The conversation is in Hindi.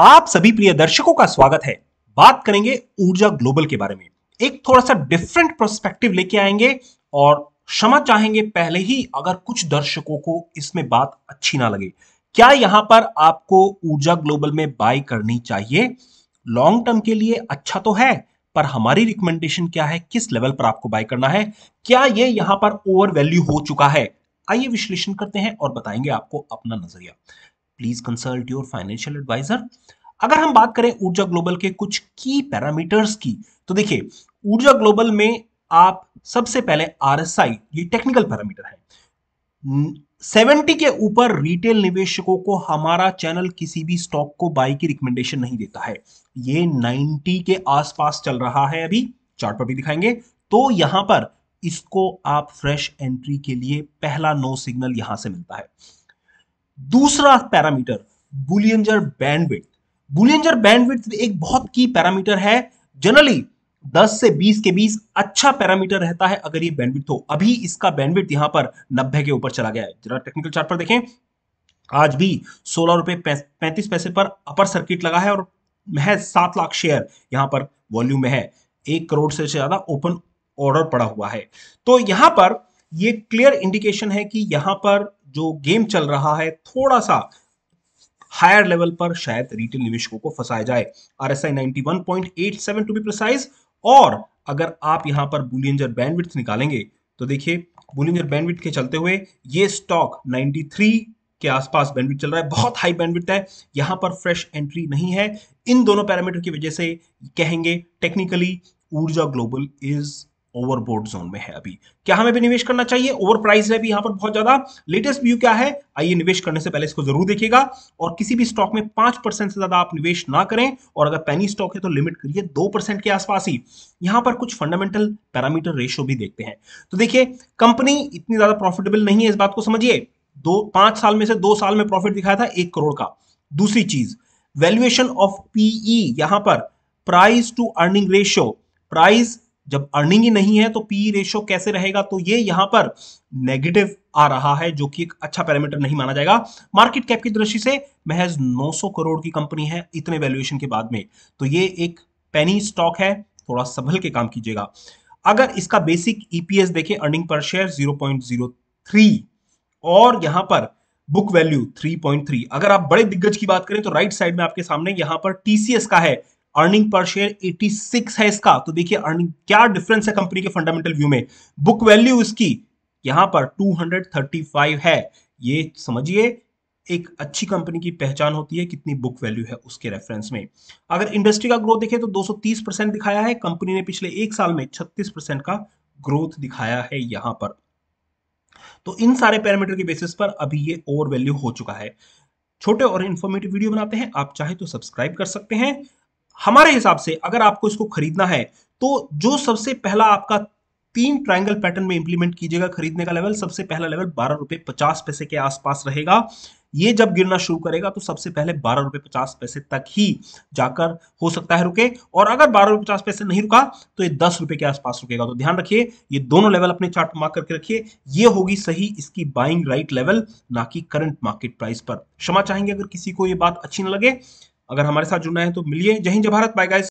आप सभी प्रिय दर्शकों का स्वागत है बात करेंगे ऊर्जा ग्लोबल के बारे में एक थोड़ा सा डिफरेंट प्रोस्पेक्टिव लेके आएंगे और क्षमा चाहेंगे पहले ही अगर कुछ दर्शकों को इसमें बात अच्छी ना लगे क्या यहां पर आपको ऊर्जा ग्लोबल में बाय करनी चाहिए लॉन्ग टर्म के लिए अच्छा तो है पर हमारी रिकमेंडेशन क्या है किस लेवल पर आपको बाय करना है क्या ये यहां पर ओवर वैल्यू हो चुका है आइए विश्लेषण करते हैं और बताएंगे आपको अपना नजरिया please consult your financial adviser अगर हम बात करें ऊर्जा ग्लोबल के कुछ की पैरामीटर्स की तो देखिए ऊर्जा ग्लोबल में आप सबसे पहले आर ये टेक्निकल पैरामीटर है 70 के ऊपर रिटेल निवेशकों को हमारा चैनल किसी भी स्टॉक को बाय की रिकमेंडेशन नहीं देता है ये 90 के आसपास चल रहा है अभी चार्ट पर भी दिखाएंगे तो यहां पर इसको आप फ्रेश एंट्री के लिए पहला नो सिग्नल यहां से मिलता है दूसरा parameter Bollinger bandwidth Bollinger bandwidth एक बहुत की पैरामीटर है जनरली 10 से 20 के बीच अच्छा पैरामीटर रहता है अगर ये बैंडविड्थ हो अभी इसका बैंडविड्थ यहां पर 90 के ऊपर चला गया है जरा टेक्निकल चार्ट पर देखें आज भी सोलह रुपए पैंतीस पैसे पर अपर सर्किट लगा है और महज सात लाख शेयर यहां पर वॉल्यूम में है एक करोड़ से ज्यादा ओपन ऑर्डर पड़ा हुआ है तो यहां पर ये क्लियर इंडिकेशन है कि यहां पर जो गेम चल रहा है थोड़ा सा हायर लेवल पर शायद रिटेल निवेशकों को फंसाया जाए R S I ninety to be precise और अगर आप यहां पर बुलियंजर बैंडविड्थ निकालेंगे तो देखिए बुलियंजर बैंडविड्थ के चलते हुए ये स्टॉक 93 के आसपास बैंडविड्थ चल रहा है बहुत हाई बैंडविड्थ है यहां पर फ्रेश एंट्री नहीं है इन दोनों पैरामीटर की वजह से कहेंगे टेक्निकली ऊर्जा ग्लोबल इज ओवरबोर्ड जोन में है अभी क्या हमें भी निवेश करना चाहिए ओवर प्राइस है भी यहां पर बहुत ज्यादा लेटेस्ट व्यू क्या है आइए निवेश करने से पहले इसको जरूर देखिएगा और किसी भी स्टॉक में पांच परसेंट से ज्यादा आप निवेश ना करें और अगर पैनी स्टॉक है तो लिमिट करिए दो परसेंट के आसपास ही यहां पर कुछ फंडामेंटल पैरामीटर रेशियो भी देखते हैं तो देखिए कंपनी इतनी ज्यादा प्रॉफिटेबल नहीं है इस बात को समझिए दो पांच साल में से दो साल में प्रॉफिट दिखाया था एक करोड़ का दूसरी चीज वैल्यूएशन ऑफ पीई यहां पर price to earning ratio price जब अर्निंग ही नहीं है तो पी रेशियो कैसे रहेगा तो ये यहां पर नेगेटिव आ रहा है जो कि एक अच्छा पैरामीटर नहीं माना जाएगा मार्केट कैप की दृष्टि से महज 900 करोड़ की कंपनी है इतने वैल्यूएशन के बाद में तो ये एक पेनी स्टॉक है थोड़ा संभल के काम कीजिएगा अगर इसका बेसिक ईपीएस देखे अर्निंग पर शेयर जीरो और यहां पर बुक वैल्यू 3.3 अगर आप बड़े दिग्गज की बात करें तो राइट साइड में आपके सामने यहां पर टीसीएस का है अर्निंग पर शेयर 86 है इसका तो देखिए अर्निंग क्या डिफरेंस है कंपनी के फंडामेंटल व्यू में बुक वैल्यू इसकी यहां पर 235 है ये समझिए एक अच्छी कंपनी की पहचान होती है कितनी बुक वैल्यू है उसके रेफरेंस में अगर इंडस्ट्री का ग्रोथ देखें तो 230 परसेंट दिखाया है कंपनी ने पिछले एक साल में 36 परसेंट का ग्रोथ दिखाया है यहां पर तो इन सारे पैरामीटर के बेसिस पर अभी ये ओवर वैल्यू हो चुका है छोटे और इंफॉर्मेटिव वीडियो बनाते हैं आप चाहे तो सब्सक्राइब कर सकते हैं हमारे हिसाब से अगर आपको इसको खरीदना है तो जो सबसे पहला आपका तीन ट्राइंगल पैटर्न में इंप्लीमेंट कीजिएगा खरीदने का लेवल सबसे पहला लेवल बारह रुपए पचास पैसे के आसपास रहेगा ये जब गिरना शुरू करेगा तो सबसे पहले बारह रुपए पचास पैसे तक ही जाकर हो सकता है रुके और अगर बारह रुपए पचास पैसे नहीं रुका तो ये दस रुपए के आसपास रुकेगा तो ध्यान रखिए ये दोनों लेवल अपने चार्ट मार्क करके रखिए ये होगी सही इसकी बाइंग राइट लेवल ना कि करंट मार्केट प्राइस पर क्षमा चाहेंगे अगर किसी को ये बात अच्छी ना लगे अगर हमारे साथ जुड़ना है तो मिलिए जय हिंद जय भारत बाय गाइस